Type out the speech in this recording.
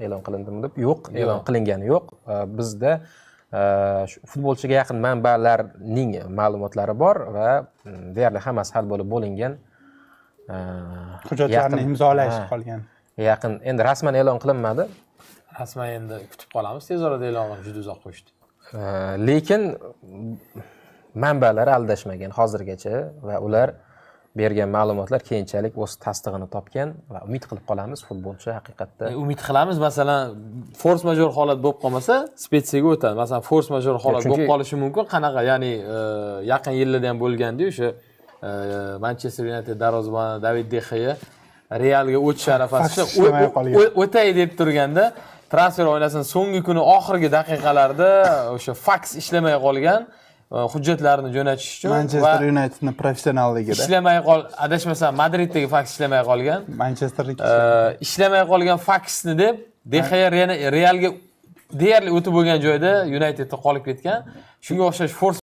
e'lon qilindimi deb yo'q e'lon qilingani yo'q bizda futbolchiga yaqin manbalarning ma'lumotlari bor va mm, deyarli hammasi hal bo'lib bo'lingan hujjatlarni imzolash qolgan yaqin endi rasman e'lon qilinmadi rasman endi kutib qolamiz tez orada e'lon qilib juda uzoq qo'yishdi lekin manbalar aldashmagan hozirgacha va ular bergan ma'lumotlar keyinchalik o'z tasdig'ini topgan va umid qilib qolamiz futbolchi haqiqatda e, umid qilamiz masalan fors major holat bo'lib qolmasa spetsiyaga o'tadi masalan fors major holat bo'lib qolishi mumkin qanaqa ya'ni e, yaqin yillarda ham bo'lgandiyu o'sha e, manchester united darvozaboni david dexeya realga o'tish arafasida o'tay deb turganda transfer oynasini so'nggi kuni oxirgi daqiqalarda o'sha faks ishlamay qolgan Э, hujjatlarni jo'natish uchun manchester yunaytedni professionalligida ishlamay qol adashmasam madriddagi faks ishlamay qolgan manchesterlik э, ishlamay qolgan faksni deb dexer yana realga deyarli o'tib bo'lgan joyda yunaytedda qolib ketgan shunga o'xshash fors